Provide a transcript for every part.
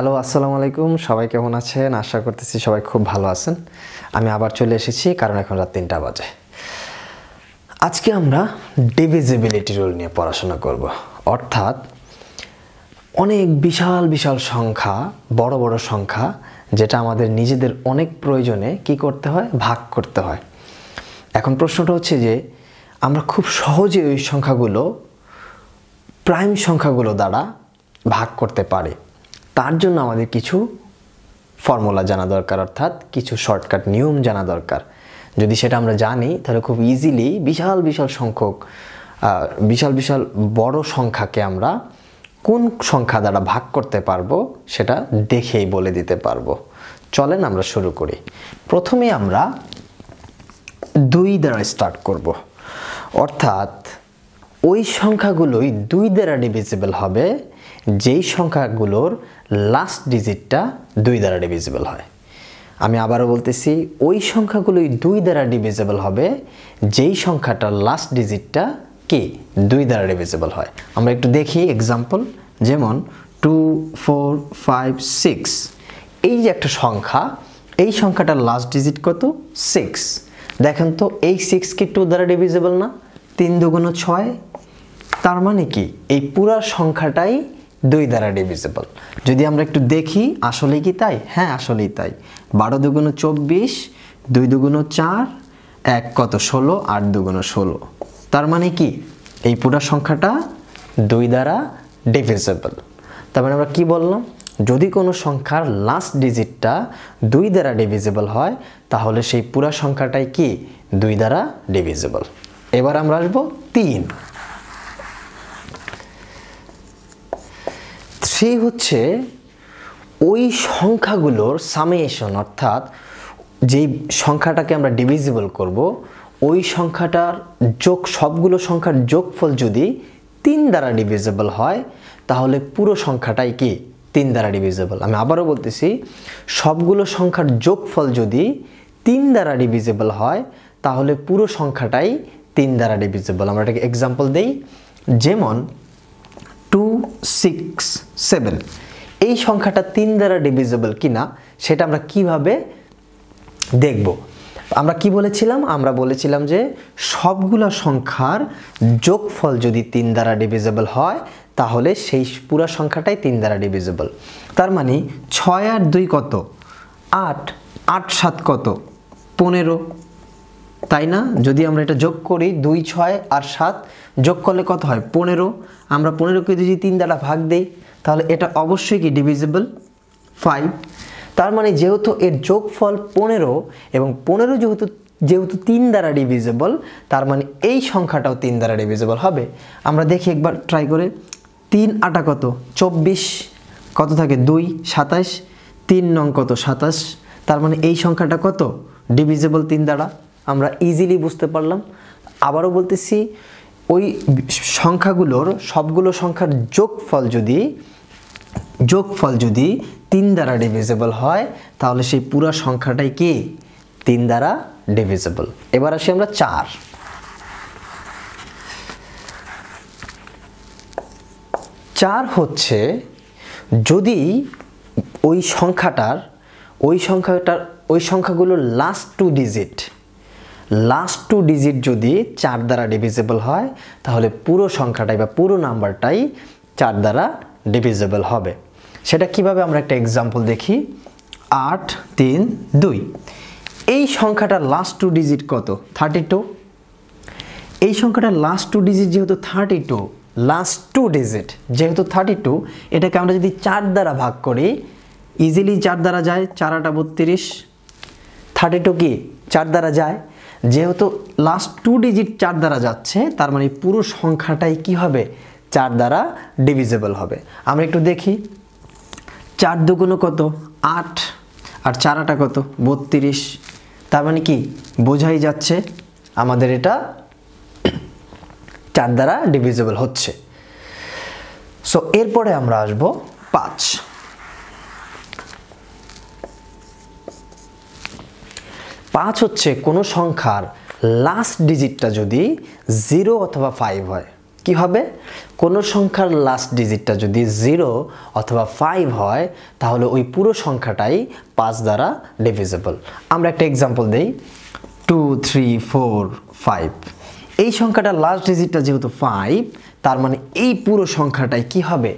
Hello আসসালামু আলাইকুম সবাই কেমন আছেন আশা করতেছি সবাই খুব ভালো আছেন আমি আবার চলে এসেছি কারণ এখন রাত তিনটা বাজে আজকে আমরা ডিভিজিবিলিটি রোল নিয়ে পড়াশোনা করব অর্থাৎ অনেক বিশাল বিশাল সংখ্যা বড় বড় সংখ্যা যেটা আমাদের নিজেদের অনেক প্রয়োজনে কি করতে হয় ভাগ করতে হয় এখন প্রশ্নটা হচ্ছে যে আমরা খুব সহজে ওই সংখ্যাগুলো প্রাইম সংখ্যাগুলো দ্বারা ভাগ করতে পারি তার জন্য আমাদের কিছু ফর্মুলা জানা দরকার অর্থাৎ কিছু শর্টকাট নিয়ম জানা দরকার যদি সেটা আমরা জানি তাহলে খুব ইজিলি বিশাল বিশাল সংখ্যক বিশাল বিশাল বড় সংখ্যাকে আমরা কোন সংখ্যা দ্বারা ভাগ করতে পারবো সেটা দেখেই বলে দিতে পারবো চলেন আমরা শুরু করি প্রথমে আমরা দুই দ্বারা স্টার্ট করব। অর্থাৎ ওই সংখ্যাগুলোই দুই দ্বারা ডিভিজিবল হবে যেই সংখ্যাগুলোর লাস্ট ডিজিটটা দুই দ্বারা ডিভিজিবল হয় আমি আবারও বলতেছি ওই সংখ্যাগুলোই দুই দ্বারা ডিভিজেবল হবে যেই সংখ্যাটার লাস্ট ডিজিটটা কি দুই দ্বারা ডিভিজেবল হয় আমরা একটু দেখি এক্সাম্পল যেমন টু ফোর ফাইভ সিক্স এই যে একটা সংখ্যা এই সংখ্যাটার লাস্ট ডিজিট কত সিক্স দেখেন তো এই সিক্স কি টু দ্বারা ডিভিজেবল না তিন দুগুণ ছয় তার মানে কি এই পুরা সংখ্যাটাই দুই দ্বারা ডিভিজিবল যদি আমরা একটু দেখি আসলেই কি তাই হ্যাঁ আসলেই তাই বারো দুগুণ চব্বিশ দুই দুগুণ চার এক কত ষোলো আট দুগুণ ষোলো তার মানে কি এই পুরো সংখ্যাটা দুই দ্বারা ডিভিজিবল তার মানে আমরা কি বললাম যদি কোনো সংখ্যার লাস্ট ডিজিটটা দুই দ্বারা ডিভিজিবল হয় তাহলে সেই পুরা সংখ্যাটাই কি দুই দ্বারা ডিভিজিবল এবার আমরা আসবো তিন সে হচ্ছে ওই সংখ্যাগুলোর সামেশন অর্থাৎ যেই সংখ্যাটাকে আমরা ডিভিজিবল করব ওই সংখ্যাটার যোগ সবগুলো সংখ্যার যোগফল যদি তিন দ্বারা ডিভিজেবল হয় তাহলে পুরো সংখ্যাটাই কি তিন দ্বারা ডিভিজেবল আমি আবারও বলতেছি সবগুলো সংখ্যার যোগফল যদি তিন দ্বারা ডিভিজেবল হয় তাহলে পুরো সংখ্যাটাই তিন দ্বারা ডিভিজেবল আমরা এটাকে এক্সাম্পল দেই যেমন সিক্স সেভেন এই সংখ্যাটা তিন দ্বারা ডিভিজেবল কিনা সেটা আমরা কিভাবে দেখব আমরা কি বলেছিলাম আমরা বলেছিলাম যে সবগুলো সংখ্যার যোগফল যদি তিন দ্বারা ডিভিজেবল হয় তাহলে সেই পুরা সংখ্যাটাই তিন দ্বারা ডিভিজেবল তার মানে ছয় আর দুই কত আট আট সাত কত পনেরো তাই না যদি আমরা এটা যোগ করি দুই ছয় আর সাত যোগ করলে কত হয় পনেরো আমরা পনেরোকে যদি তিন দ্বারা ভাগ দেই তাহলে এটা অবশ্যই কি ডিভিজিবল ফাইভ তার মানে যেহেতু এর যোগফল পনেরো এবং পনেরো যেহেতু যেহেতু তিন দ্বারা ডিভিজেবল তার মানে এই সংখ্যাটাও তিন দ্বারা ডিভিজেবল হবে আমরা দেখি একবার ট্রাই করে তিন আটা কত চব্বিশ কত থাকে দুই সাতাশ তিন নং কত সাতাশ তার মানে এই সংখ্যাটা কত ডিভিজেবল তিন দ্বারা আমরা ইজিলি বুঝতে পারলাম আবারও বলতেছি ওই সংখ্যাগুলোর সবগুলো সংখ্যার যোগফল যদি যোগফল যদি তিন দ্বারা ডিভিজেবল হয় তাহলে সেই পুরো সংখ্যাটাই কি তিন দ্বারা ডিভিজেবল এবার আসি আমরা চার চার হচ্ছে যদি ওই সংখ্যাটার ওই সংখ্যাটার ওই সংখ্যাগুলোর last two digit last two digit যদি চার দ্বারা ডিভিজেবল হয় তাহলে পুরো সংখ্যাটাই বা পুরো নাম্বারটাই চার দ্বারা ডিভিজেবল হবে সেটা কিভাবে আমরা একটা এক্সাম্পল দেখি আট তিন দুই এই সংখ্যাটার লাস্ট টু ডিজিট কত থার্টি টু এই সংখ্যাটার লাস্ট টু ডিজিট যেহেতু thirty two last two digit যেহেতু থার্টি টু এটাকে আমরা যদি চার দ্বারা ভাগ করি ইজিলি চার দ্বারা যায় চার আটা বত্রিশ থার্টি টু কি চার দ্বারা যায় যেহেতু লাস্ট টু ডিজিট চার দ্বারা যাচ্ছে তার মানে পুরো সংখ্যাটাই কি হবে চার দ্বারা ডিভিজেবল হবে আমরা একটু দেখি চার দুগুণো কত আট আর চারাটা কত বত্রিশ তার মানে কি বোঝাই যাচ্ছে আমাদের এটা চার দ্বারা ডিভিজেবল হচ্ছে সো এরপরে আমরা আসব পাঁচ পাঁচ হচ্ছে কোনো সংখ্যার লাস্ট ডিজিটটা যদি জিরো অথবা ফাইভ হয় কি হবে কোনো সংখ্যার লাস্ট ডিজিটটা যদি জিরো অথবা ফাইভ হয় তাহলে ওই পুরো সংখ্যাটাই পাঁচ দ্বারা ডিভিজেবল আমরা একটা এক্সাম্পল দিই টু থ্রি ফোর ফাইভ এই সংখ্যাটা লাস্ট ডিজিটটা যেহেতু ফাইভ তার মানে এই পুরো সংখ্যাটাই কি হবে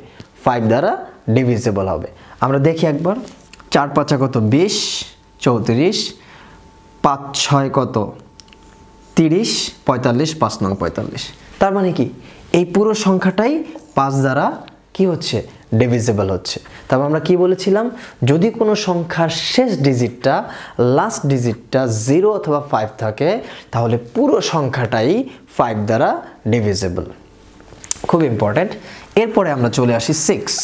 ফাইভ দ্বারা ডিভিজেবল হবে আমরা দেখি একবার চার পাঁচা কত বিশ চৌত্রিশ পাঁচ ছয় কত তিরিশ পঁয়তাল্লিশ পাঁচ নং পঁয়তাল্লিশ তার মানে কি এই পুরো সংখ্যাটাই পাঁচ দ্বারা কি হচ্ছে ডিভিজেবল হচ্ছে তবে আমরা কি বলেছিলাম যদি কোনো সংখ্যার শেষ ডিজিটটা লাস্ট ডিজিটটা জিরো অথবা ফাইভ থাকে তাহলে পুরো সংখ্যাটাই ফাইভ দ্বারা ডিভিজেবল খুব ইম্পর্ট্যান্ট এরপরে আমরা চলে আসি সিক্স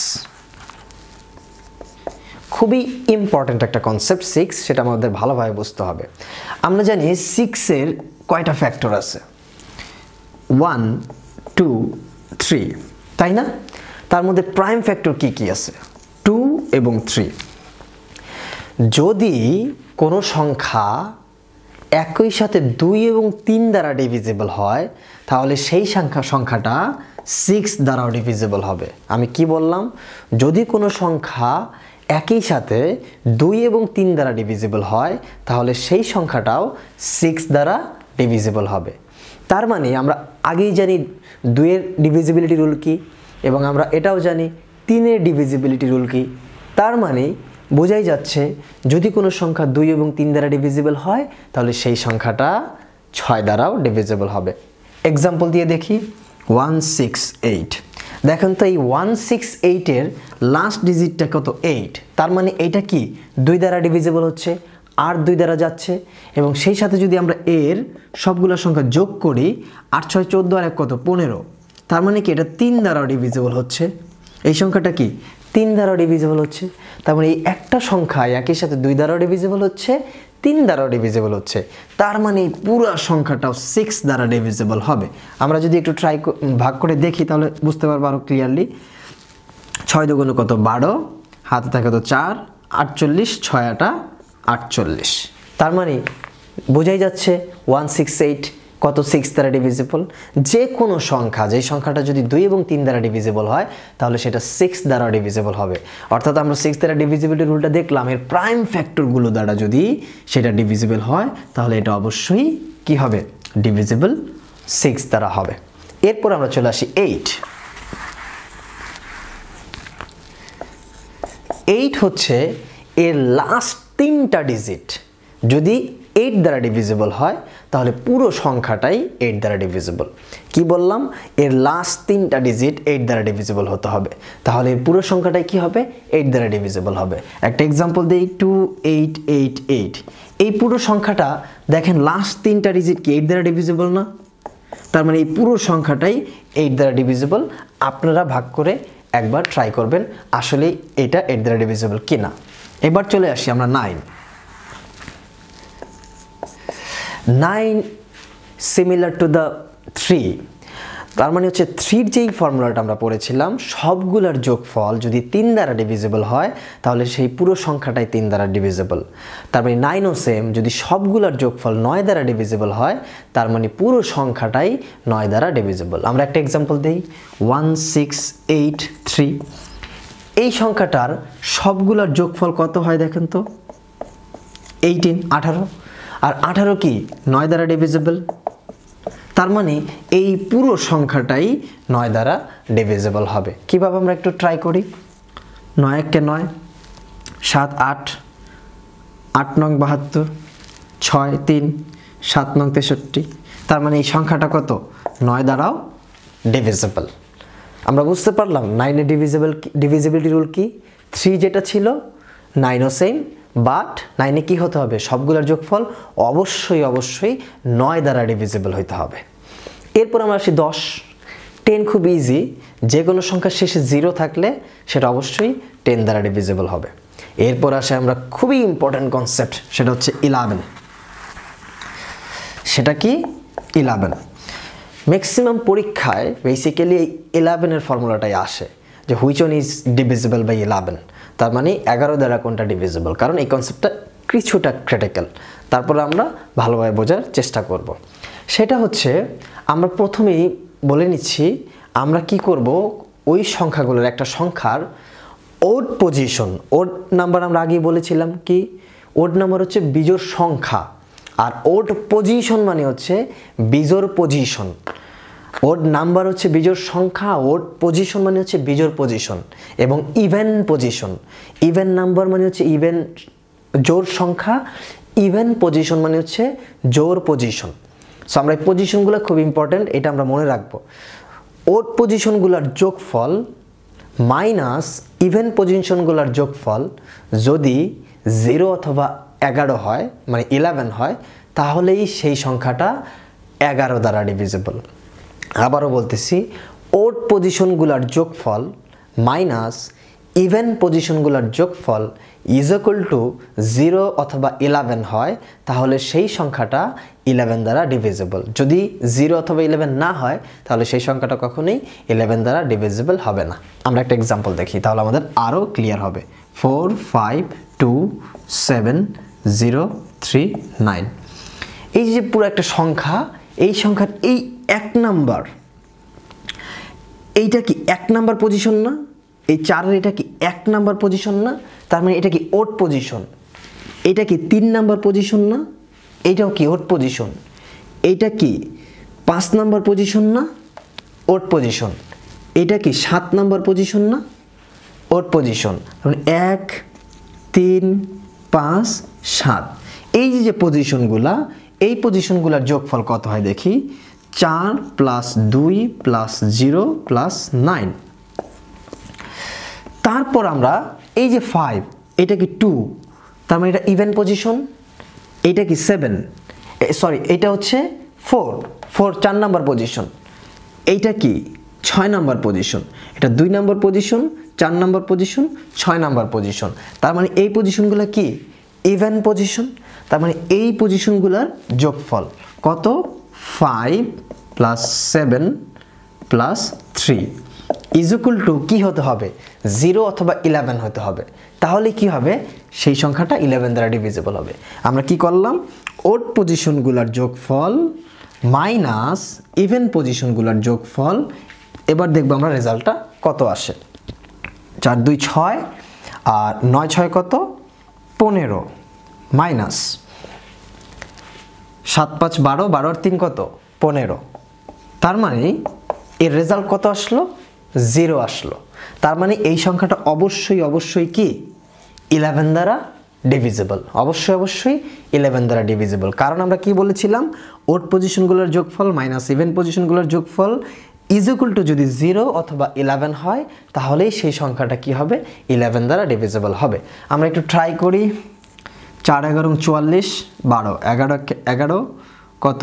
খুবই ইম্পর্ট্যান্ট একটা কনসেপ্ট সিক্স সেটা আমাদের ভালোভাবে বুঝতে হবে আমরা জানি সিক্সের কয়টা ফ্যাক্টর আছে ওয়ান টু থ্রি তাই না তার মধ্যে প্রাইম ফ্যাক্টর কি কি আছে টু এবং থ্রি যদি কোনো সংখ্যা একই সাথে দুই এবং তিন দ্বারা ডিভিজিবল হয় তাহলে সেই সংখ্যা সংখ্যাটা সিক্স দ্বারাও ডিভিজিবল হবে আমি কি বললাম যদি কোনো সংখ্যা একই সাথে দুই এবং তিন দ্বারা ডিভিজিবল হয় তাহলে সেই সংখ্যাটাও সিক্স দ্বারা ডিভিজিবল হবে তার মানে আমরা আগেই জানি দুইয়ের ডিভিজিবিলিটি রুল কী এবং আমরা এটাও জানি তিনের ডিভিজিবিলিটি রুল কি তার মানে বোঝাই যাচ্ছে যদি কোনো সংখ্যা দুই এবং তিন দ্বারা ডিভিজিবল হয় তাহলে সেই সংখ্যাটা ছয় দ্বারাও ডিভিজিবল হবে এক্সাম্পল দিয়ে দেখি ওয়ান সিক্স এইট দেখেন তো এই ওয়ান সিক্স এইটের লাস্ট ডিজিটটা কত এইট তার মানে এটা কি দুই দ্বারা ডিভিজেবল হচ্ছে আর দুই দ্বারা যাচ্ছে এবং সেই সাথে যদি আমরা এর সবগুলো সংখ্যা যোগ করি আট ছয় চোদ্দো আর এক কত পনেরো তার মানে কি এটা তিন দ্বারা ডিভিজেবল হচ্ছে এই সংখ্যাটা কি তিন দ্বারা ডিভিজেবল হচ্ছে তার মানে এই একটা সংখ্যা একই সাথে দুই দ্বারা ডিভিজেবল হচ্ছে তিন দ্বারা ডিভিজেবল হচ্ছে তার মানে পুরো সংখ্যাটাও সিক্স দ্বারা ডিভিজেবল হবে আমরা যদি একটু ট্রাই ভাগ করে দেখি তাহলে বুঝতে পারবো আরও ক্লিয়ারলি ছয় দুগুণে কত বারো হাতে থাকে তো চার আটচল্লিশ ছয় আটা আটচল্লিশ তার মানে বোঝাই যাচ্ছে ওয়ান সিক্স এইট কত সিক্স দ্বারা ডিভিজিবল যে কোনো সংখ্যা যে সংখ্যাটা যদি দুই এবং তিন দ্বারা ডিভিজিবল হয় তাহলে সেটা সিক্স দ্বারা ডিভিজিবল হবে অর্থাৎ আমরা সিক্স দ্বারা ডিভিজিবিলিটি রুলটা দেখলাম এর প্রাইম ফ্যাক্টরগুলো দ্বারা যদি সেটা ডিভিজিবল হয় তাহলে এটা অবশ্যই কি হবে ডিভিজিবল সিক্স দ্বারা হবে এরপর আমরা চলে আসি এইট এইট হচ্ছে এর লাস্ট তিনটা ডিজিট যদি এইট দ্বারা ডিভিজিবল হয় তাহলে পুরো সংখ্যাটাই এইট দ্বারা ডিভিজিবল কি বললাম এর লাস্ট তিনটা ডিজিট এইট দ্বারা ডিভিজিবল হতে হবে তাহলে এর পুরো সংখ্যাটাই কি হবে এইট দ্বারা ডিভিজিবল হবে একটা এক্সাম্পল দিই টু এইট এইট এইট এই পুরো সংখ্যাটা দেখেন লাস্ট তিনটা ডিজিট কি এইট দ্বারা ডিভিজিবল না তার মানে এই পুরো সংখ্যাটাই এইট দ্বারা ডিভিজিবল আপনারা ভাগ করে একবার ট্রাই করবেন আসলে এটা এইট দ্বারা ডিভিজিবল কি না এবার চলে আসি আমরা নাইন 9 similar to the 3 তার মানে হচ্ছে থ্রির যেই ফর্মুলাটা আমরা পড়েছিলাম সবগুলোর যোগফল যদি তিন দ্বারা ডিভিজেবল হয় তাহলে সেই পুরো সংখ্যাটাই তিন দ্বারা ডিভিজেবল তার মানে নাইনও সেম যদি সবগুলোর যোগফল নয় দ্বারা ডিভিজেবল হয় তার মানে পুরো সংখ্যাটাই নয় দ্বারা ডিভিজেবল আমরা একটা এক্সাম্পল দিই ওয়ান সিক্স এইট থ্রি এই সংখ্যাটার সবগুলোর যোগফল কত হয় দেখেন তো এইটিন আঠারো আর আঠারো কি নয় দ্বারা ডিভিজেবল তার মানে এই পুরো সংখ্যাটাই নয় দ্বারা ডিভিজেবল হবে কীভাবে আমরা একটু ট্রাই করি নয় এককে নয় সাত আট আট নং বাহাত্তর ছয় তিন সাত নং তেষট্টি তার মানে এই সংখ্যাটা কত নয় দ্বারাও ডিভিজেবল আমরা বুঝতে পারলাম নাইনে ডিভিজেবল ডিভিজিবিলিটি রুল কি থ্রি যেটা ছিল নাইনও সেম বাট নাইনে কি হতে হবে সবগুলোর যোগফল অবশ্যই অবশ্যই নয় দ্বারা ডিভিজিবল হইতে হবে এরপর আমরা আসি দশ টেন খুব ইজি যে কোনো সংখ্যার শেষে জিরো থাকলে সেটা অবশ্যই টেন দ্বারা ডিভিজিবল হবে এরপর আসে আমরা খুবই ইম্পর্ট্যান্ট কনসেপ্ট সেটা হচ্ছে ইলেভেন সেটা কি ইলেভেন ম্যাক্সিমাম পরীক্ষায় বেসিক্যালি এই ইলেভেনের ফর্মুলাটাই আসে যে which one is divisible by eleven তার মানে এগারো দ্বারা কোনটা ডিভিজিবল কারণ এই কনসেপ্টটা কিছুটা ক্রিটিক্যাল তারপরে আমরা ভালোভাবে বোঝার চেষ্টা করব। সেটা হচ্ছে আমরা প্রথমেই বলে নিচ্ছি আমরা কি করব ওই সংখ্যাগুলোর একটা সংখ্যার ওড পজিশন ওড নাম্বার আমরা আগেই বলেছিলাম কি ওড নাম্বার হচ্ছে বিজোর সংখ্যা আর ওড পজিশন মানে হচ্ছে বিজোর পজিশন ওর নাম্বার হচ্ছে বিজোর সংখ্যা ওর পজিশন মানে হচ্ছে বিজোর পজিশন এবং ইভেন পজিশন ইভেন নাম্বার মানে হচ্ছে ইভেন জোর সংখ্যা ইভেন পজিশন মানে হচ্ছে জোর পজিশন সো আমরা এই পজিশনগুলো খুব ইম্পর্ট্যান্ট এটা আমরা মনে রাখবো ওর পজিশনগুলোর যোগফল মাইনাস ইভেন পজিশনগুলোর যোগফল যদি জিরো অথবা এগারো হয় মানে ইলেভেন হয় তাহলেই সেই সংখ্যাটা এগারো দ্বারা ডিভিজিবল আবারও বলতেছি ওট পজিশনগুলোর যোগফল মাইনাস ইভেন পজিশনগুলোর যোগফল ইজ ইকুয়াল টু জিরো অথবা ইলেভেন হয় তাহলে সেই সংখ্যাটা ইলেভেন দ্বারা ডিভিজেবল যদি জিরো অথবা ইলেভেন না হয় তাহলে সেই সংখ্যাটা কখনোই ইলেভেন দ্বারা ডিভিজেবল হবে না আমরা একটা এক্সাম্পল দেখি তাহলে আমাদের আরও ক্লিয়ার হবে four five two seven zero three nine এই যে পুরো একটা সংখ্যা এই সংখ্যার এই এক নাম্বার এইটা কি এক নাম্বার পজিশন না এই চারের এটা কি এক নাম্বার পজিশন না তার মানে এটা কি ওট পজিশন এটা কি তিন নাম্বার পজিশন না এইটাও কি ওট পজিশন এইটা কি পাঁচ নাম্বার পজিশন না ওট পজিশন এটা কি সাত নাম্বার পজিশন না ওট পজিশন মানে এক তিন পাঁচ সাত এই যে যে পজিশনগুলা এই পজিশনগুলার যোগফল কত হয় দেখি চার প্লাস দুই প্লাস জিরো প্লাস নাইন তারপর আমরা এই যে ফাইভ এটা কি টু তার মানে এটা ইভেন পজিশন এটা কি সেভেন সরি এটা হচ্ছে ফোর ফোর চার নাম্বার পজিশন এইটা কি ছয় নাম্বার পজিশন এটা দুই নাম্বার পজিশন চার নাম্বার পজিশন ছয় নাম্বার পজিশন তার মানে এই পজিশনগুলো কি ইভেন পজিশন তার মানে এই পজিশনগুলোর যোগফল কত five plus seven plus three is equal to কি হতে হবে জিরো অথবা ইলেভেন হতে হবে তাহলে কি হবে সেই সংখ্যাটা ইলেভেন দ্বারা ডিভিজিবল হবে আমরা কি করলাম ওট পজিশনগুলোর যোগফল মাইনাস ইভেন পজিশনগুলোর যোগফল এবার দেখব আমরা রেজাল্টটা কত আসে চার দুই ছয় আর নয় ছয় কত পনেরো মাইনাস সাত পাঁচ বারো বারোর তিন কত পনেরো তার মানে এর রেজাল্ট কত আসলো জিরো আসলো তার মানে এই সংখ্যাটা অবশ্যই অবশ্যই কি ইলেভেন দ্বারা ডিভিজেবল অবশ্যই অবশ্যই ইলেভেন দ্বারা ডিভিজেবল কারণ আমরা কি বলেছিলাম ওট পজিশনগুলোর যোগফল মাইনাস ইভেন পজিশনগুলোর যোগফল ইজ ইকুয়াল টু যদি জিরো অথবা ইলেভেন হয় তাহলেই সেই সংখ্যাটা কি হবে ইলেভেন দ্বারা ডিভিজেবল হবে আমরা একটু ট্রাই করি চার এগারো চুয়াল্লিশ বারো এগারো এগারো কত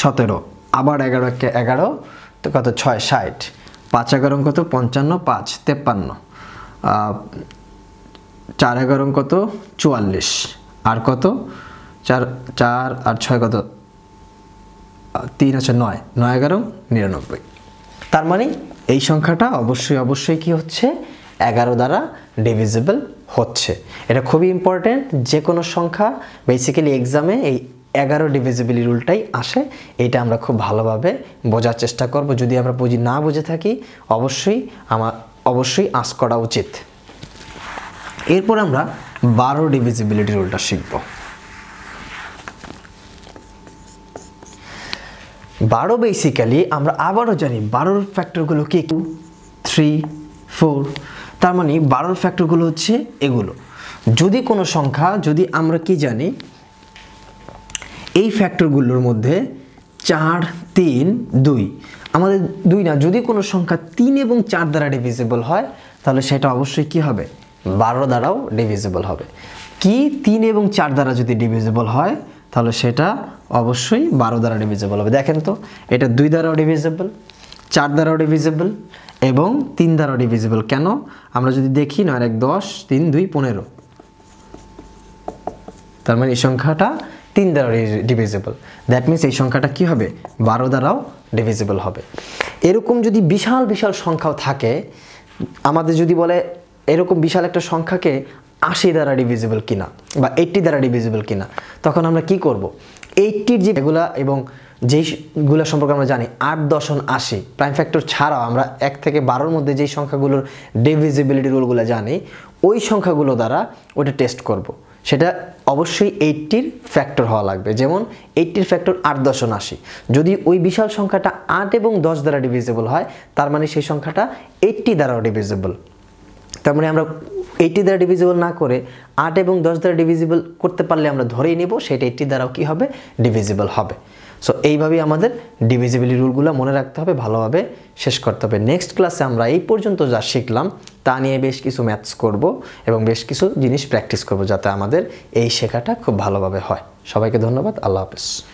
সতেরো আবার এগারো একে এগারো তো কত ছয় ষাট পাঁচ এগারো কত পঞ্চান্ন পাঁচ তেপ্পান্ন চার এগারো কত চুয়াল্লিশ আর কত চার চার আর ছয় কত তিন আছে নয় নয় এগারো নিরানব্বই তার মানে এই সংখ্যাটা অবশ্যই অবশ্যই কি হচ্ছে এগারো দ্বারা ডিভিজিবল হচ্ছে এটা খুবই ইম্পর্ট্যান্ট যে কোনো সংখ্যা বেসিক্যালি এক্সামে এই এগারো ডিভিজিবিলি রুলটাই আসে এটা আমরা খুব ভালোভাবে বোঝার চেষ্টা করব যদি আমরা বুঝি না বুঝে থাকি অবশ্যই আমার অবশ্যই আঁচ করা উচিত এরপর আমরা বারো ডিভিজিবিলিটি রুলটা শিখব বারো বেসিক্যালি আমরা আবারও জানি বারোর ফ্যাক্টরগুলো কি থ্রি ফোর তার মানে বারোর ফ্যাক্টরগুলো হচ্ছে এগুলো যদি কোনো সংখ্যা যদি আমরা কি জানি এই ফ্যাক্টরগুলোর মধ্যে চার তিন দুই আমাদের দুই না যদি কোনো সংখ্যা তিন এবং চার দ্বারা ডিভিজিবল হয় তাহলে সেটা অবশ্যই কি হবে বারো দ্বারাও ডিভিজিবল হবে কি তিন এবং চার দ্বারা যদি ডিভিজিবল হয় তাহলে সেটা অবশ্যই বারো দ্বারা ডিভিজিবল হবে দেখেন তো এটা দুই দ্বারাও ডিভিজিবল চার দ্বারাও ডিভিজিবল এবং তিন দ্বারা ডিভিজিবল কেন আমরা যদি দেখি নয় এক দশ তিন দুই পনেরো তার মানে এই সংখ্যাটা তিন দ্বারা ডিভিজিবল দ্যাট মিন্স এই সংখ্যাটা কি হবে বারো দ্বারাও ডিভিজিবল হবে এরকম যদি বিশাল বিশাল সংখ্যাও থাকে আমাদের যদি বলে এরকম বিশাল একটা সংখ্যাকে আশি দ্বারা ডিভিজিবল কিনা বা এইট্টি দ্বারা ডিভিজিবল কিনা তখন আমরা কি করব এইটটির যে এগুলা এবং যেইগুলো সম্পর্কে আমরা জানি আট দশন আশি প্রাইম ফ্যাক্টর ছাড়াও আমরা এক থেকে বারোর মধ্যে যেই সংখ্যাগুলোর ডিভিজিবিলিটি রুলগুলো জানি ওই সংখ্যাগুলো দ্বারা ওটা টেস্ট করব। সেটা অবশ্যই এইটটির ফ্যাক্টর হওয়া লাগবে যেমন এইটটির ফ্যাক্টর আট দশন আশি যদি ওই বিশাল সংখ্যাটা আট এবং দশ দ্বারা ডিভিজেবল হয় তার মানে সেই সংখ্যাটা এইটটি দ্বারাও ডিভিজেবল তার মানে আমরা এইটটি দ্বারা ডিভিজিবল না করে আট এবং দশ দ্বারা ডিভিজিবল করতে পারলে আমরা ধরেই নেব সেটা এইটটি দ্বারাও কী হবে ডিভিজিবল হবে সো এইভাবেই আমাদের ডিভিজিবিলি রুলগুলো মনে রাখতে হবে ভালোভাবে শেষ করতে হবে নেক্সট ক্লাসে আমরা এই পর্যন্ত যা শিখলাম তা নিয়ে বেশ কিছু ম্যাথস করব এবং বেশ কিছু জিনিস প্র্যাকটিস করব যাতে আমাদের এই শেখাটা খুব ভালোভাবে হয় সবাইকে ধন্যবাদ আল্লাহ হাফেজ